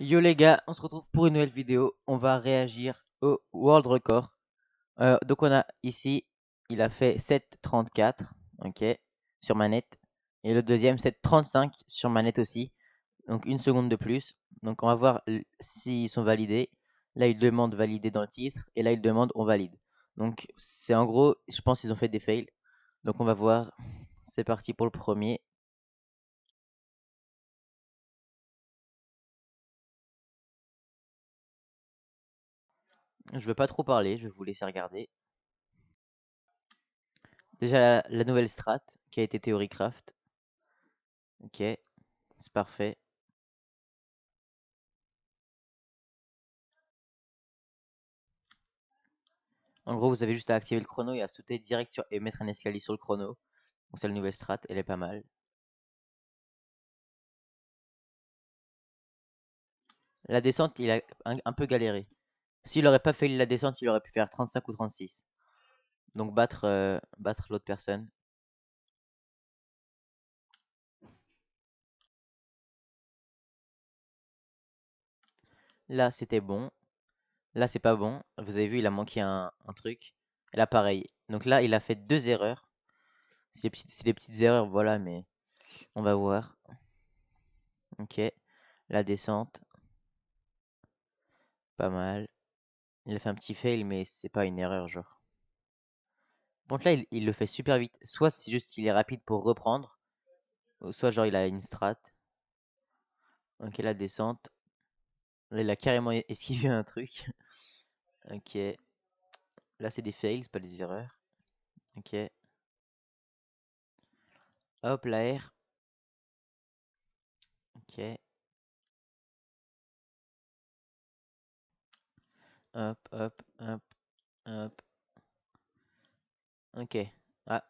Yo les gars, on se retrouve pour une nouvelle vidéo. On va réagir au World Record. Euh, donc on a ici, il a fait 7.34, ok, sur manette. Et le deuxième 7.35 sur manette aussi. Donc une seconde de plus. Donc on va voir s'ils sont validés. Là il demande valider dans le titre. Et là il demande on valide. Donc c'est en gros, je pense qu'ils ont fait des fails. Donc on va voir. C'est parti pour le premier. Je veux pas trop parler, je vais vous laisser regarder. Déjà la, nouvelle strat qui a été Theorycraft. Ok, c'est parfait. En gros, vous avez juste à activer le chrono et à sauter direct sur et mettre un escalier sur le chrono. Donc c'est la nouvelle strat, elle est pas mal. La descente, il a un peu galéré. S'il aurait pas fait la descente, il aurait pu faire 35 ou 36. Donc battre, euh, battre l'autre personne. Là, c'était bon. Là, c'est pas bon. Vous avez vu, il a manqué un, truc. Et là, pareil. Donc là, il a fait deux erreurs. C'est des petites erreurs, voilà, mais on va voir. Ok. La descente. Pas mal. Il a fait un petit fail, mais c'est pas une erreur, genre. Bon, là, il, le fait super vite. Soit c'est juste il est rapide pour reprendre. Soit genre il a une strat. Ok, la descente. Là, il a carrément esquivé un truc. ok. Là, c'est des fails, pas des erreurs. Ok. Hop, la R. Ok. Hop, hop, hop, hop. Ok. Ah.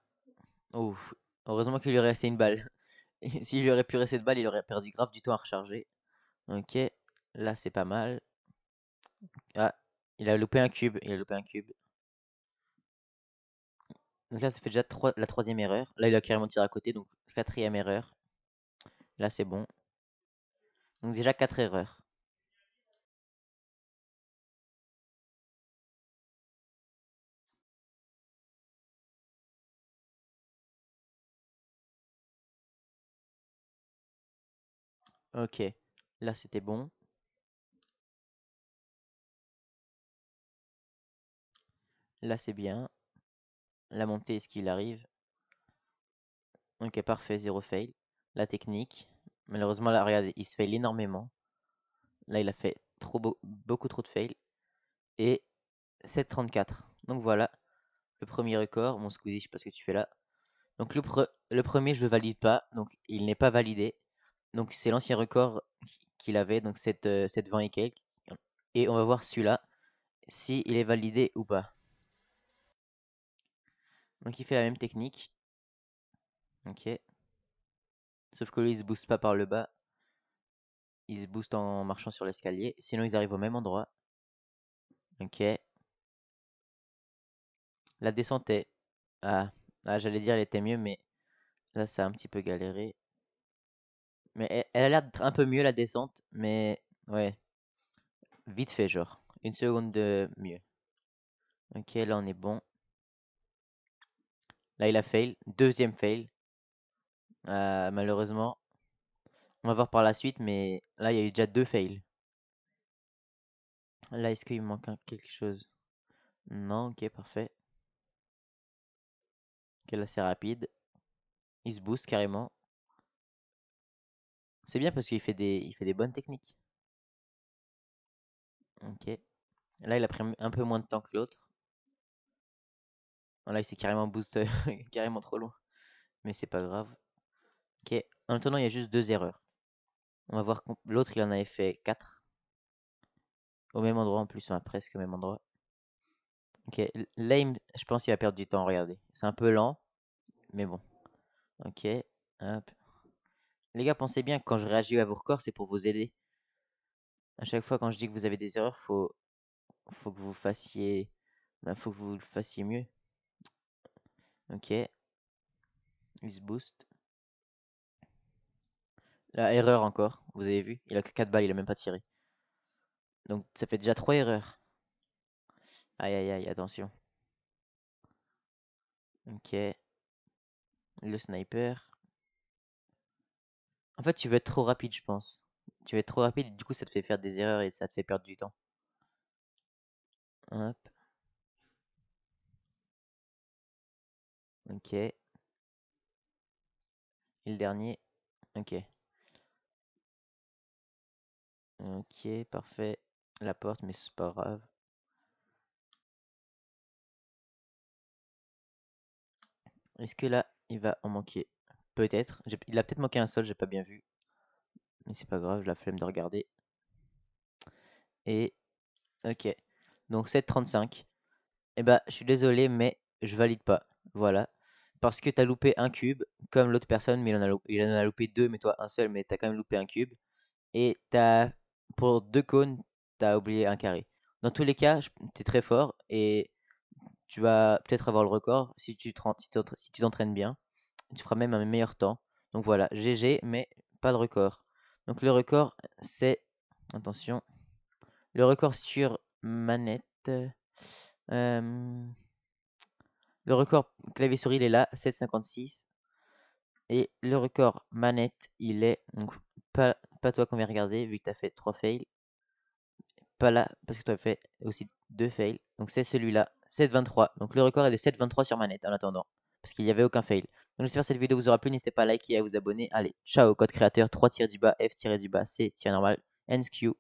Ouf. Heureusement qu'il lui restait une balle. S'il lui aurait pu rester de balle, il aurait perdu grave du temps à recharger. Ok. Là, c'est pas mal. Ah. Il a loupé un cube. Il a loupé un cube. Donc là, ça fait déjà la troisième erreur. Là, il a carrément tiré à côté. Donc, quatrième erreur. Là, c'est bon. Donc déjà quatre erreurs. Ok, là c'était bon. Là c'est bien. La montée, est-ce qu'il arrive Ok, parfait, zéro fail. La technique. Malheureusement, là, regardez, il se fail énormément. Là, il a fait trop beaucoup trop de fail. Et 7.34. Donc voilà, le premier record. Mon Squeezie, je sais pas ce que tu fais là. Donc le, le premier, je le valide pas. Donc il n'est pas validé donc c'est l'ancien record qu'il avait, donc cette, euh, 20 et quelques. Et on va voir celui-là, s'il il est validé ou pas. Donc il fait la même technique. Ok. Sauf que lui il se booste pas par le bas. Il se booste en marchant sur l'escalier. Sinon ils arrivent au même endroit. Ok. La descente est... Ah, ah j'allais dire elle était mieux mais là ça a un petit peu galéré. Mais elle, a l'air d'être un peu mieux la descente, mais ouais. Vite fait, genre. Une seconde de mieux. Ok, là on est bon. Là il a fail. Deuxième fail. Euh, malheureusement. On va voir par la suite, mais là il y a eu déjà deux fails. Là, est-ce qu'il manque quelque chose Non, ok, parfait. Ok, là c'est rapide. Il se boost carrément. C'est bien parce qu'il fait des, bonnes techniques. Ok. Là, il a pris un peu moins de temps que l'autre. Là, il s'est carrément boosté, carrément trop loin. Mais c'est pas grave. Ok. En il y a juste deux erreurs. On va voir l'autre, il en avait fait quatre Au même endroit en plus, on a presque au même endroit. Ok, là, je pense qu'il va perdre du temps, regardez. C'est un peu lent, mais bon. Ok, hop. Les gars, pensez bien que quand je réagis à vos corps c'est pour vous aider. À chaque fois, quand je dis que vous avez des erreurs, faut, faut que vous fassiez, bah, faut que vous le fassiez mieux. Ok. Il se boost. La erreur encore, vous avez vu, il a que 4 balles, il a même pas tiré. Donc ça fait déjà 3 erreurs. Aïe aïe aïe, attention. Ok. Le sniper. En fait, tu veux être trop rapide, je pense. Tu veux être trop rapide du coup, ça te fait faire des erreurs et ça te fait perdre du temps. Hop. Ok. Et le dernier. Ok. Ok, parfait. La porte, mais c'est pas grave. Est-ce que là, il va en manquer Peut-être. Il a peut-être manqué un seul, j'ai pas bien vu. Mais c'est pas grave, j'ai la flemme de regarder. Et. Ok. Donc 7,35. Et bah, ben, je suis désolé, mais je valide pas. Voilà. Parce que t'as loupé un cube, comme l'autre personne, mais il en, a loupé, il a loupé deux, mais toi un seul, mais t'as quand même loupé un cube. Et t'as. Pour deux cônes, t'as oublié un carré. Dans tous les cas, t'es très fort et tu vas peut-être avoir le record si tu t'entraînes bien tu feras même un meilleur temps. Donc voilà, GG, mais pas de record. Donc le record, c'est... Attention. Le record sur manette... Euh, le record clavier souris, il est là, 7,56. Et le record manette, il est... Donc pas, pas toi qu'on vient regarder, vu que tu as fait 3 fails. Pas là, parce que tu as fait aussi 2 fails. Donc c'est celui-là, 7,23. Donc le record est de 7,23 sur manette en attendant parce qu'il n'y avait aucun fail. Donc j'espère que cette vidéo vous aura plu, n'hésitez pas à liker et à vous abonner. Allez, ciao, code créateur 3-du-bas, F-du-bas, C-normal, NSQ.